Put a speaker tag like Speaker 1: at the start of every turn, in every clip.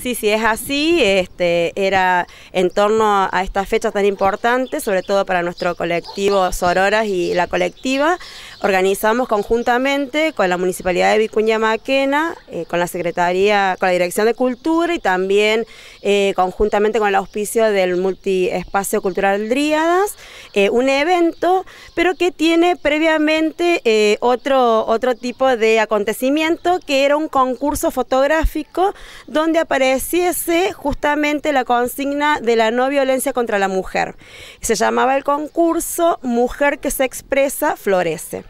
Speaker 1: Sí, sí, es así. Este, era en torno a estas fechas tan importantes, sobre todo para nuestro colectivo Sororas y la colectiva organizamos conjuntamente con la Municipalidad de Vicuña Maquena, eh, con la Secretaría, con la Dirección de Cultura y también eh, conjuntamente con el auspicio del Multiespacio Cultural Dríadas, eh, un evento, pero que tiene previamente otro tipo de acontecimiento que era un concurso fotográfico donde apareciese justamente la consigna de la no violencia contra la mujer. Se llamaba el concurso Mujer que se expresa, florece.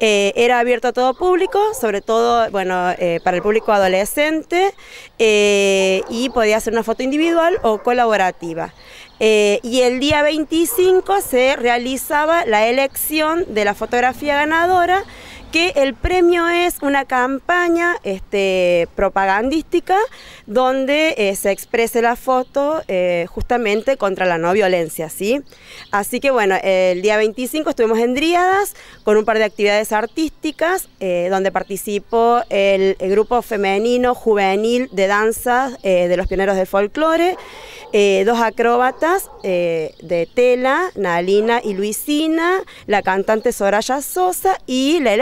Speaker 1: Eh, era abierto a todo público, sobre todo bueno, eh, para el público adolescente eh, y podía hacer una foto individual o colaborativa. y el día 25 se realizaba la elección de la fotografía ganadora que el premio es una campaña este, propagandística donde eh, se exprese la foto eh, justamente contra la no violencia, ¿sí? Así que bueno, el día 25 estuvimos en Dríadas con un par de actividades artísticas eh, donde participó el, grupo femenino juvenil de danza de los pioneros del folclore, dos acróbatas de tela, Nalina y Luisina, la cantante Soraya Sosa y la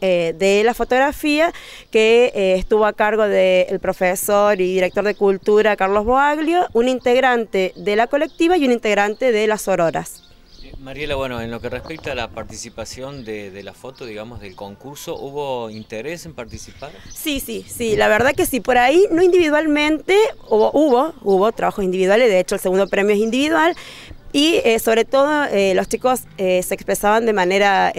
Speaker 1: eh, de la fotografía que eh, estuvo a cargo del profesor y director de cultura Carlos Boaglio, un integrante de la colectiva y un integrante de las Auroras.
Speaker 2: Eh, Mariela, bueno, en lo que respecta a la participación de, la foto, digamos, del concurso, ¿hubo interés en participar? Sí, sí, sí, la
Speaker 1: verdad que sí, por ahí, no individualmente, hubo, hubo, hubo trabajos individuales, de hecho el segundo premio es individual, y eh, sobre todo eh, los chicos eh, se expresaban de manera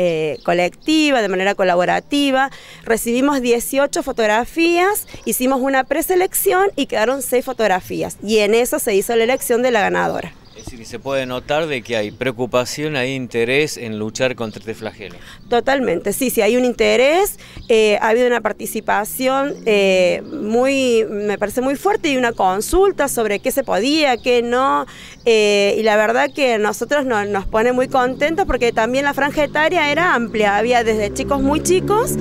Speaker 1: colectiva, de manera colaborativa. Recibimos 18 fotografías, hicimos una preselección y quedaron 6 fotografías. Y en eso se hizo la elección de la ganadora.
Speaker 2: Y se puede notar de que hay preocupación, hay interés en luchar contra este flagelo.
Speaker 1: Totalmente, sí, sí, hay un interés, eh, ha habido una participación eh, muy, me parece muy fuerte y una consulta sobre qué se podía, qué no, eh, y la verdad que a nosotros nos pone muy contentos porque también la franja etaria era amplia, había desde chicos muy chicos,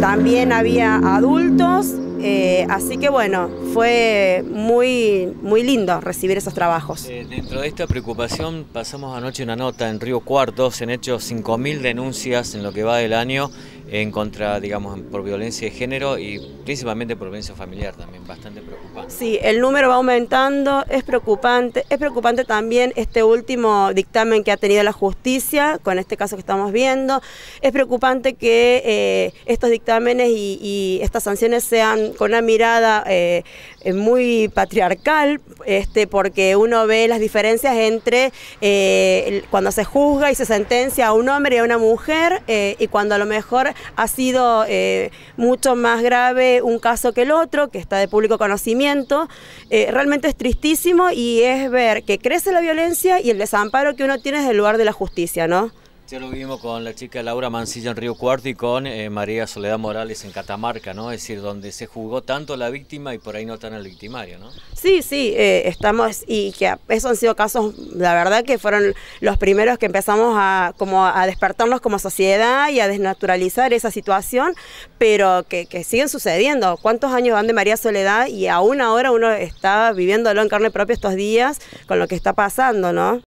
Speaker 1: también había adultos, eh, así que bueno, fue muy, muy lindo recibir esos trabajos. Eh, dentro de
Speaker 2: esta preocupación pasamos anoche una nota en Río Cuarto, se han hecho 5.000 denuncias en lo que va del año en contra, digamos, por violencia de género y principalmente por violencia familiar también, bastante preocupante.
Speaker 1: Sí, el número va aumentando, es preocupante, es preocupante también este último dictamen que ha tenido la justicia con este caso que estamos viendo, es preocupante que eh, estos dictámenes y, y estas sanciones sean con una mirada eh, eh, muy patriarcal, este, porque uno ve las diferencias entre eh, cuando se juzga y se sentencia a un hombre y a una mujer, y cuando a lo mejor ha sido mucho más grave un caso que el otro, que está de público conocimiento. realmente es tristísimo y es ver que crece la violencia y el desamparo que uno tiene desde el lugar de la justicia, ¿no?
Speaker 2: lo vimos con la chica Laura Mancilla en Río Cuarto y con eh, María Soledad Morales en Catamarca, ¿no? Es decir, donde se jugó tanto la víctima y por ahí no tan el victimario, ¿no?
Speaker 1: Sí, sí, eh, estamos, y que esos han sido casos, la verdad que fueron los primeros que empezamos a, como a despertarnos como sociedad y a desnaturalizar esa situación, pero que, que siguen sucediendo. ¿Cuántos años van de María Soledad y aún ahora uno está viviéndolo en carne propia estos días con lo que está pasando, ¿no?